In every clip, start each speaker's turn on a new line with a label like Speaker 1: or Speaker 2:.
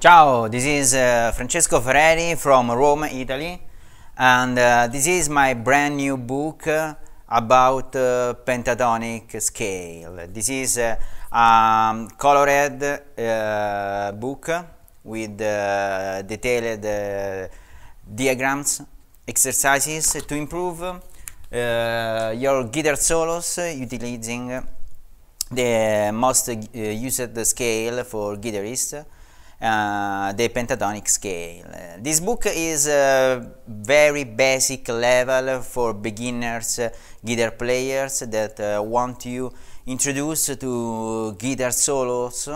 Speaker 1: Ciao, this is uh, Francesco Ferreri from Rome, Italy, and uh, this is my brand new book uh, about pentatonic scale. This is a uh, um, colored uh, book with uh, detailed diagrams exercises to improve uh, your guitar solos uh, utilizing the most uh, used scale for guitarists uh, the pentatonic scale. this book is a very basic level for beginners guitar players that want to introduce to guitar solos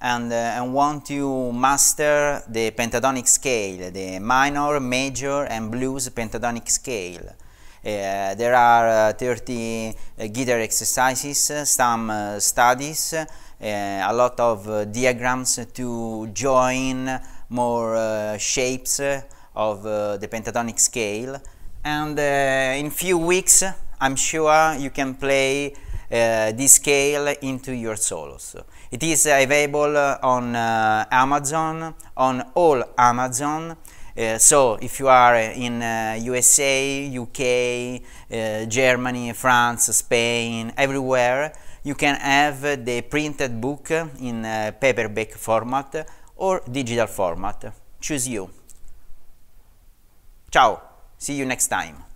Speaker 1: and, uh, and want to master the pentatonic scale, the minor, major and blues pentatonic scale. Uh, there are uh, 30 uh, guitar exercises, uh, some uh, studies, a lot of diagrams to join more shapes of the pentatonic scale and in few weeks I'm sure you can play Eh, this scale into your solos. It is available on eh, Amazon, on all Amazon. Uh, so if you are in uh, USA, UK, uh, Germany, France, Spain, everywhere, you can have the printed book in paperback format or digital format. Choose you. Ciao, see you next time.